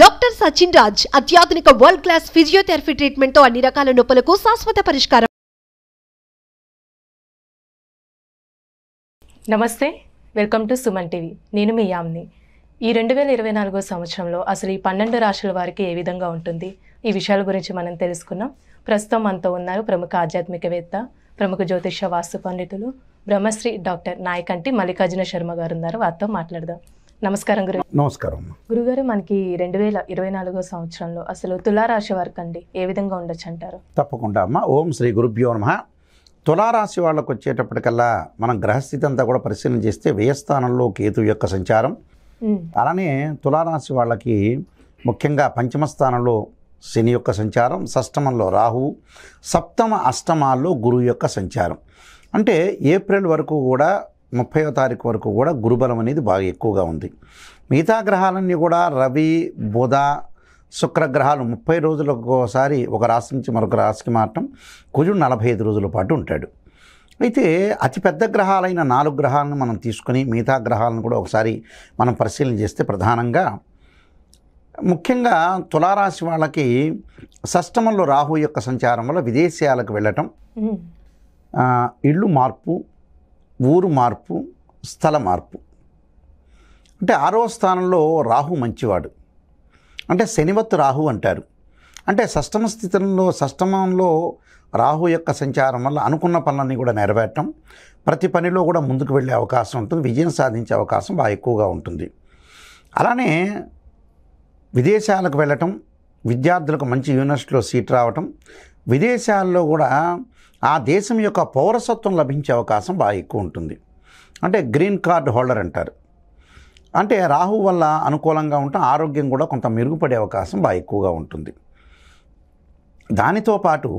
doctor Sachin Raj అత్యాధునిక world class physiotherapy treatment తో అన్ని రకాల నొప్పులకు శాశ్వత పరిష్కారం నమస్తే వెల్కమ్ టు సుమన్ టీవీ నేను మీ యామ్ని ఈ రెండు వేల ఇరవై నాలుగో సంవత్సరంలో అసలు ఈ పన్నెండు రాష్ట్రాల వారికి ఏ విధంగా ఉంటుంది ఈ విషయాల గురించి మనం తెలుసుకున్నాం ప్రస్తుతం మనతో ఉన్నారు ప్రముఖ ఆధ్యాత్మికవేత్త ప్రముఖ జ్యోతిష వాస్తు పండితులు బ్రహ్మశ్రీ డాక్టర్ నాయకంటి మల్లికార్జున శర్మ గారు ఉన్నారు వారితో మాట్లాడదాం నమస్కారం గురు నమస్కారం గురుగారు మనకి రెండు వేల ఇరవై నాలుగో సంవత్సరంలో అసలు తులారాశి వారికి అండి ఏ విధంగా ఉండొచ్చు అంటారు తప్పకుండా అమ్మ ఓం శ్రీ గురుభ్యో నమ తులారాశి వాళ్ళకు వచ్చేటప్పటికల్లా మనం గ్రహస్థితి అంతా కూడా పరిశీలన చేస్తే వ్యయస్థానంలో కేతు యొక్క సంచారం అలానే తులారాశి వాళ్ళకి ముఖ్యంగా పంచమ స్థానంలో శని యొక్క సంచారం షష్టమంలో రాహువు సప్తమ అష్టమాల్లో గురువు యొక్క సంచారం అంటే ఏప్రిల్ వరకు కూడా ముప్పైవ తారీఖు వరకు కూడా గురుబలం అనేది బాగా ఎక్కువగా ఉంది మిగతా గ్రహాలన్నీ కూడా రవి బుధ శుక్రగ్రహాలు ముప్పై రోజులకోసారి ఒక రాశి నుంచి మరొక రాశికి మారటం కుజుడు నలభై ఐదు రోజుల పాటు ఉంటాడు అయితే అతిపెద్ద గ్రహాలైన నాలుగు గ్రహాలను మనం తీసుకుని మిగతా గ్రహాలను కూడా ఒకసారి మనం పరిశీలన చేస్తే ప్రధానంగా ముఖ్యంగా తులారాశి వాళ్ళకి షష్టమంలో రాహు యొక్క సంచారం వల్ల విదేశాలకు వెళ్ళటం ఇళ్ళు మార్పు ఊరు మార్పు స్థల మార్పు అంటే ఆరో స్థానంలో రాహు మంచివాడు అంటే శనివత్తు రాహు అంటారు అంటే షష్టమ స్థితిలో షష్టమంలో రాహు యొక్క సంచారం వల్ల అనుకున్న పనులన్నీ కూడా నెరవేరటం ప్రతి పనిలో కూడా ముందుకు వెళ్ళే అవకాశం ఉంటుంది విజయం సాధించే అవకాశం బాగా ఎక్కువగా ఉంటుంది అలానే విదేశాలకు వెళ్ళటం విద్యార్థులకు మంచి యూనివర్సిటీలో సీట్ రావటం విదేశాల్లో కూడా ఆ దేశం యొక్క పౌరసత్వం లభించే అవకాశం బాగా ఎక్కువ ఉంటుంది అంటే గ్రీన్ కార్డ్ హోల్డర్ అంటారు అంటే రాహు వల్ల అనుకూలంగా ఉంటాం ఆరోగ్యం కూడా కొంత మెరుగుపడే అవకాశం బాగా ఎక్కువగా ఉంటుంది దానితో పాటు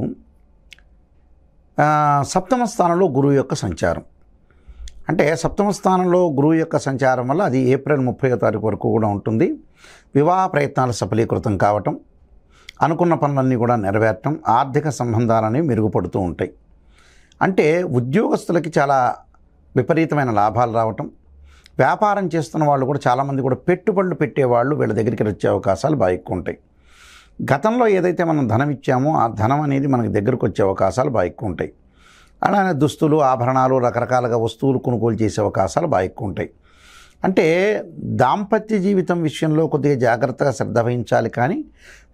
సప్తమ స్థానంలో గురువు యొక్క సంచారం అంటే సప్తమ స్థానంలో గురువు యొక్క సంచారం వల్ల అది ఏప్రిల్ ముప్పై తారీఖు వరకు కూడా ఉంటుంది వివాహ ప్రయత్నాలు సఫలీకృతం కావటం అనుకున్న పనులన్నీ కూడా నెరవేరటం ఆర్థిక సంబంధాలనేవి మెరుగుపడుతూ ఉంటాయి అంటే ఉద్యోగస్తులకి చాలా విపరీతమైన లాభాలు రావటం వ్యాపారం చేస్తున్న వాళ్ళు కూడా చాలామంది కూడా పెట్టుబడులు పెట్టేవాళ్ళు వీళ్ళ దగ్గరికి వచ్చే అవకాశాలు బాగా ఎక్కువ ఉంటాయి గతంలో ఏదైతే మనం ధనం ఇచ్చామో ఆ ధనం అనేది మనకి దగ్గరకు వచ్చే అవకాశాలు బాగా ఎక్కువ ఉంటాయి అలానే దుస్తులు ఆభరణాలు రకరకాలుగా వస్తువులు కొనుగోలు చేసే అవకాశాలు బాగా ఎక్కువ ఉంటాయి అంటే దాంపత్య జీవితం విషయంలో కొద్దిగా జాగ్రత్తగా శ్రద్ధ వహించాలి కానీ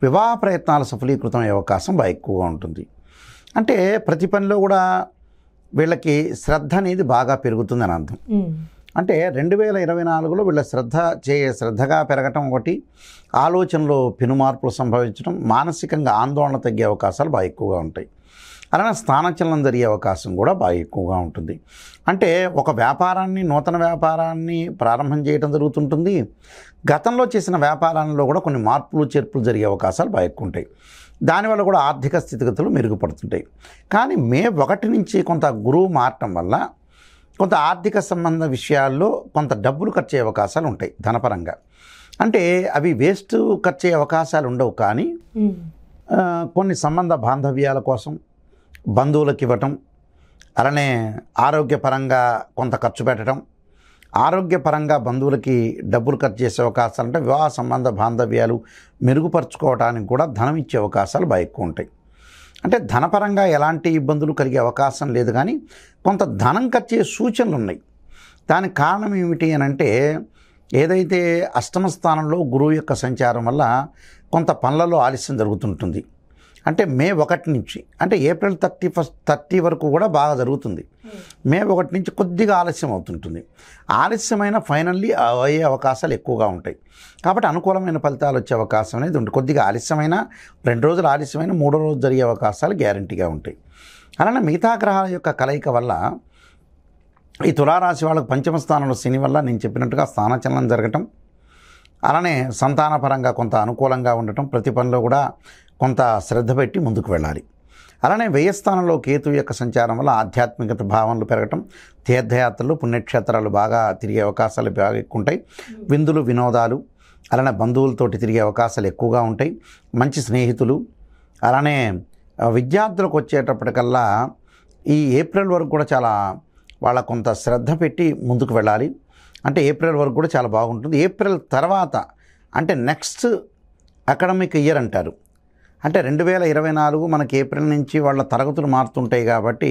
వివాహ ప్రయత్నాలు సఫలీకృతం అయ్యే అవకాశం బాగా ఎక్కువగా ఉంటుంది అంటే ప్రతి పనిలో కూడా వీళ్ళకి శ్రద్ధ అనేది బాగా పెరుగుతుందని అర్థం అంటే రెండు వేల ఇరవై నాలుగులో వీళ్ళ శ్రద్ధ చేయే శ్రద్ధగా పెరగటం ఒకటి ఆలోచనలో పెనుమార్పులు సంభవించడం మానసికంగా ఆందోళన తగ్గే అవకాశాలు బాగా ఎక్కువగా ఉంటాయి అలానే స్థానచలనం జరిగే అవకాశం కూడా బాగా ఎక్కువగా ఉంటుంది అంటే ఒక వ్యాపారాన్ని నూతన వ్యాపారాన్ని ప్రారంభం చేయడం జరుగుతుంటుంది గతంలో చేసిన వ్యాపారాల్లో కూడా కొన్ని మార్పులు చేర్పులు జరిగే అవకాశాలు బాగా ఎక్కువ ఉంటాయి దానివల్ల కూడా ఆర్థిక స్థితిగతులు మెరుగుపడుతుంటాయి కానీ మే ఒకటి నుంచి కొంత గురువు మారటం వల్ల కొంత ఆర్థిక సంబంధ విషయాల్లో కొంత డబ్బులు ఖర్చు అయ్యే అవకాశాలు ఉంటాయి ధనపరంగా అంటే అవి వేస్ట్ ఖర్చు అయ్యే అవకాశాలు ఉండవు కానీ కొన్ని సంబంధ బాంధవ్యాల కోసం బంధువులకు ఇవ్వటం అలానే ఆరోగ్యపరంగా కొంత ఖర్చు పెట్టడం ఆరోగ్యపరంగా బంధువులకి డబ్బులు ఖర్చు చేసే అవకాశాలు అంటే వివాహ సంబంధ బాంధవ్యాలు మెరుగుపరచుకోవడానికి కూడా ధనం ఇచ్చే అవకాశాలు బాగా ఎక్కువ ఉంటాయి అంటే ధనపరంగా ఎలాంటి ఇబ్బందులు కలిగే అవకాశం లేదు కానీ కొంత ధనం ఖర్చు సూచనలు ఉన్నాయి దానికి కారణం ఏమిటి అని అంటే ఏదైతే అష్టమ స్థానంలో గురువు యొక్క సంచారం వల్ల కొంత పనులలో ఆలస్యం జరుగుతుంటుంది అంటే మే ఒకటి నుంచి అంటే ఏప్రిల్ థర్టీ ఫస్ట్ థర్టీ వరకు కూడా బాగా జరుగుతుంది మే ఒకటి నుంచి కొద్దిగా ఆలస్యం అవుతుంటుంది ఆలస్యమైన ఫైనల్లీ అయ్యే అవకాశాలు ఎక్కువగా ఉంటాయి కాబట్టి అనుకూలమైన ఫలితాలు వచ్చే అవకాశం అనేది ఉంటుంది కొద్దిగా ఆలస్యమైన రెండు రోజులు ఆలస్యమైన మూడో రోజు జరిగే అవకాశాలు గ్యారంటీగా ఉంటాయి అలానే మిగతా గ్రహాల యొక్క కలయిక వల్ల ఈ తులారాశి వాళ్ళకు పంచమ స్థానంలో శని వల్ల నేను చెప్పినట్టుగా స్థానచలనం జరగటం అలానే సంతానపరంగా కొంత అనుకూలంగా ఉండటం ప్రతి పనిలో కూడా కొంత శ్రద్ధ పెట్టి ముందుకు వెళ్ళాలి అలానే వ్యయస్థానంలో కేతు యొక్క సంచారం వల్ల ఆధ్యాత్మికత భావనలు పెరగటం తీర్థయాత్రలు పుణ్యక్షేత్రాలు బాగా తిరిగే అవకాశాలు బాగా ఎక్కువ ఉంటాయి విందులు వినోదాలు అలానే బంధువులతోటి తిరిగే అవకాశాలు ఎక్కువగా ఉంటాయి మంచి స్నేహితులు అలానే విద్యార్థులకు వచ్చేటప్పటికల్లా ఈ ఏప్రిల్ వరకు కూడా చాలా వాళ్ళ కొంత శ్రద్ధ పెట్టి ముందుకు వెళ్ళాలి అంటే ఏప్రిల్ వరకు కూడా చాలా బాగుంటుంది ఏప్రిల్ తర్వాత అంటే నెక్స్ట్ అకాడమిక్ ఇయర్ అంటారు అంటే రెండు వేల ఇరవై నాలుగు మనకి ఏప్రిల్ నుంచి వాళ్ళ తరగతులు మారుతుంటాయి కాబట్టి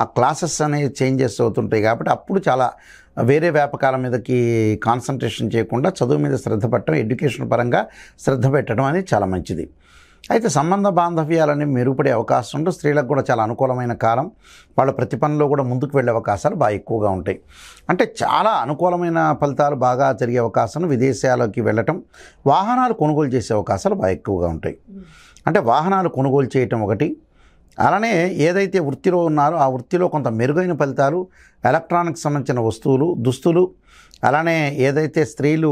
ఆ క్లాసెస్ అనేవి చేంజెస్ అవుతుంటాయి కాబట్టి అప్పుడు చాలా వేరే వ్యాపకాల మీదకి కాన్సన్ట్రేషన్ చేయకుండా చదువు మీద శ్రద్ధ పెట్టడం ఎడ్యుకేషన్ పరంగా శ్రద్ధ పెట్టడం అనేది చాలా మంచిది అయితే సంబంధ బాంధవ్యాలనేవి మెరుగుపడే అవకాశం ఉంటే స్త్రీలకు కూడా చాలా అనుకూలమైన కాలం వాళ్ళ ప్రతి పనిలో కూడా ముందుకు వెళ్ళే అవకాశాలు బాగా ఎక్కువగా ఉంటాయి అంటే చాలా అనుకూలమైన ఫలితాలు బాగా జరిగే అవకాశం విదేశాలకి వెళ్ళటం వాహనాలు కొనుగోలు చేసే అవకాశాలు బాగా ఎక్కువగా ఉంటాయి అంటే వాహనాలు కొనుగోలు చేయటం ఒకటి అలానే ఏదైతే వృత్తిలో ఉన్నారో ఆ వృత్తిలో కొంత మెరుగైన ఫలితాలు ఎలక్ట్రానిక్స్ సంబంధించిన వస్తువులు దుస్తులు అలానే ఏదైతే స్త్రీలు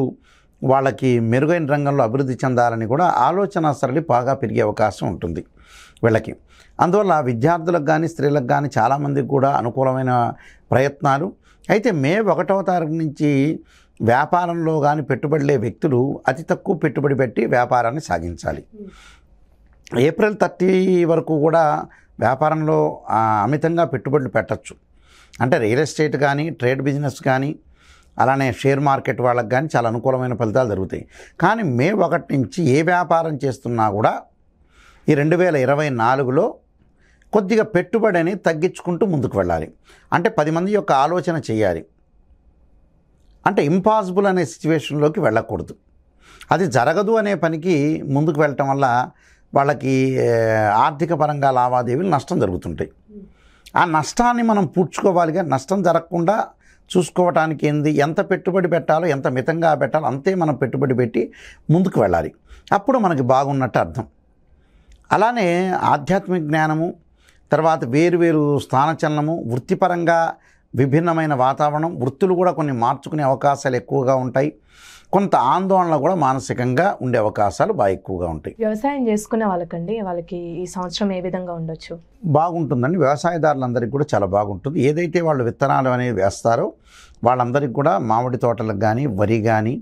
వాళ్ళకి మెరుగైన రంగంలో అభివృద్ధి చెందాలని కూడా ఆలోచన సరళి బాగా పెరిగే అవకాశం ఉంటుంది వీళ్ళకి అందువల్ల విద్యార్థులకు కానీ స్త్రీలకు కానీ చాలామందికి కూడా అనుకూలమైన ప్రయత్నాలు అయితే మే ఒకటవ తారీఖు నుంచి వ్యాపారంలో కానీ పెట్టుబడిలే వ్యక్తులు అతి తక్కువ పెట్టుబడి పెట్టి వ్యాపారాన్ని సాగించాలి ఏప్రిల్ థర్టీ వరకు కూడా వ్యాపారంలో అమితంగా పెట్టుబడులు పెట్టచ్చు అంటే రియల్ ఎస్టేట్ కానీ ట్రేడ్ బిజినెస్ కానీ అలానే షేర్ మార్కెట్ వాళ్ళకి కానీ చాలా అనుకూలమైన ఫలితాలు జరుగుతాయి కానీ మే ఒకటి నుంచి ఏ వ్యాపారం చేస్తున్నా కూడా ఈ రెండు వేల ఇరవై నాలుగులో కొద్దిగా పెట్టుబడి అనేది తగ్గించుకుంటూ ముందుకు వెళ్ళాలి అంటే పది మంది యొక్క ఆలోచన చేయాలి అంటే ఇంపాసిబుల్ అనే సిచ్యువేషన్లోకి వెళ్ళకూడదు అది జరగదు అనే పనికి ముందుకు వెళ్ళటం వల్ల వాళ్ళకి ఆర్థిక పరంగా లావాదేవీలు నష్టం జరుగుతుంటాయి ఆ నష్టాన్ని మనం పూడ్చుకోవాలిగా నష్టం జరగకుండా చూసుకోవటానికి ఏంది ఎంత పెట్టుబడి పెట్టాలో ఎంత మితంగా పెట్టాలో అంతే మనం పెట్టుబడి పెట్టి ముందుకు వెళ్ళాలి అప్పుడు మనకి బాగున్నట్టు అర్థం అలానే ఆధ్యాత్మిక జ్ఞానము తర్వాత వేరువేరు స్థానచలనము వృత్తిపరంగా విభిన్నమైన వాతావరణం వృత్తులు కూడా కొన్ని మార్చుకునే అవకాశాలు ఎక్కువగా ఉంటాయి కొంత ఆందోళన కూడా మానసికంగా ఉండే అవకాశాలు బాగా ఎక్కువగా ఉంటాయి వ్యవసాయం చేసుకునే వాళ్ళకండి వాళ్ళకి ఈ సంవత్సరం ఏ విధంగా ఉండొచ్చు బాగుంటుందండి వ్యవసాయదారులందరికీ కూడా చాలా బాగుంటుంది ఏదైతే వాళ్ళు విత్తనాలు అనేవి వేస్తారో వాళ్ళందరికీ కూడా మామిడి తోటలకు కానీ వరి కానీ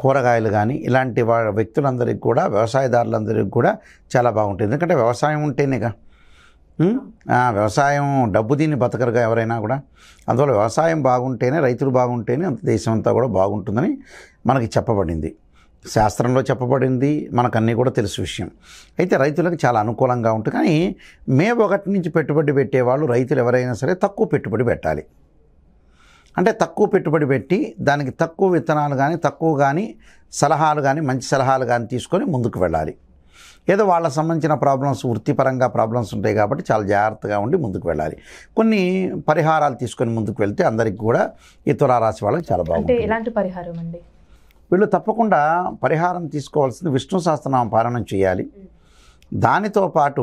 కూరగాయలు కానీ ఇలాంటి వాళ్ళ వ్యక్తులందరికీ కూడా వ్యవసాయదారులందరికీ కూడా చాలా బాగుంటుంది ఎందుకంటే వ్యవసాయం ఉంటేనేగా వ్యవసాయం డబ్బు దీన్ని బతకరుగా ఎవరైనా కూడా అందువల్ల వ్యవసాయం బాగుంటేనే రైతులు బాగుంటేనే అంత దేశం అంతా కూడా బాగుంటుందని మనకి చెప్పబడింది శాస్త్రంలో చెప్పబడింది మనకు అన్నీ కూడా తెలుసు విషయం అయితే రైతులకు చాలా అనుకూలంగా ఉంటుంది కానీ మే ఒకటి నుంచి పెట్టుబడి పెట్టేవాళ్ళు రైతులు ఎవరైనా సరే తక్కువ పెట్టుబడి పెట్టాలి అంటే తక్కువ పెట్టుబడి పెట్టి దానికి తక్కువ విత్తనాలు కానీ తక్కువ కానీ సలహాలు కానీ మంచి సలహాలు కానీ తీసుకొని ముందుకు వెళ్ళాలి ఏదో వాళ్ళకి సంబంధించిన ప్రాబ్లమ్స్ వృత్తిపరంగా ప్రాబ్లమ్స్ ఉంటాయి కాబట్టి చాలా జాగ్రత్తగా ఉండి ముందుకు వెళ్ళాలి కొన్ని పరిహారాలు తీసుకొని ముందుకు వెళ్తే అందరికి కూడా ఈ తులారాశి వాళ్ళకి చాలా బాగుంటుంది ఎలాంటి పరిహారం అండి వీళ్ళు తప్పకుండా పరిహారం తీసుకోవాల్సింది విష్ణు సహస్రనామ పారాయణం చేయాలి దానితో పాటు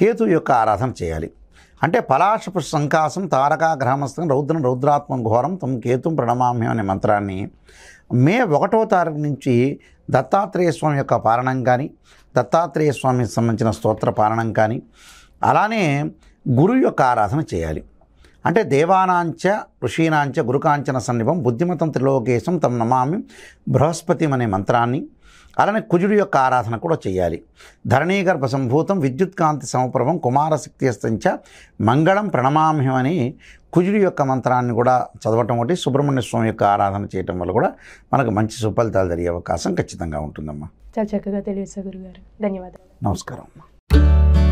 కేతు యొక్క ఆరాధన చేయాలి అంటే పలాశపు సంకాసం తారకా గ్రామస్థం రౌద్రం రౌద్రాత్మ ఘోరం తమ కేతుం ప్రణమామ్యం అనే మంత్రాన్ని మే ఒకటో తారీఖు నుంచి దత్తాత్రేయ స్వామి యొక్క పారణం కానీ దత్తాత్రేయ స్వామికి సంబంధించిన స్తోత్ర పాలనం కానీ అలానే గురు యొక్క ఆరాధన చేయాలి అంటే దేవానాంచ ఋషీనాంచ గురుకాంచన సన్నిభం బుద్ధిమతం త్రిలోకేశం తమ నమామి బృహస్పతి అనే మంత్రాన్ని అలానే కుజుడు యొక్క ఆరాధన కూడా చేయాలి ధరణీగర్భ సంభూతం విద్యుత్కాంతి సమప్రభం అస్తంచ మంగళం ప్రణమామ్యం అని కుజుడి యొక్క మంత్రాన్ని కూడా చదవటం ఒకటి సుబ్రహ్మణ్య స్వామి యొక్క ఆరాధన చేయటం వల్ల కూడా మనకు మంచి సుఫలితాలు జరిగే అవకాశం ఖచ్చితంగా ఉంటుందమ్మా చాలా చక్కగా తెలియజేశారు గురుగారు ధన్యవాదాలు నమస్కారం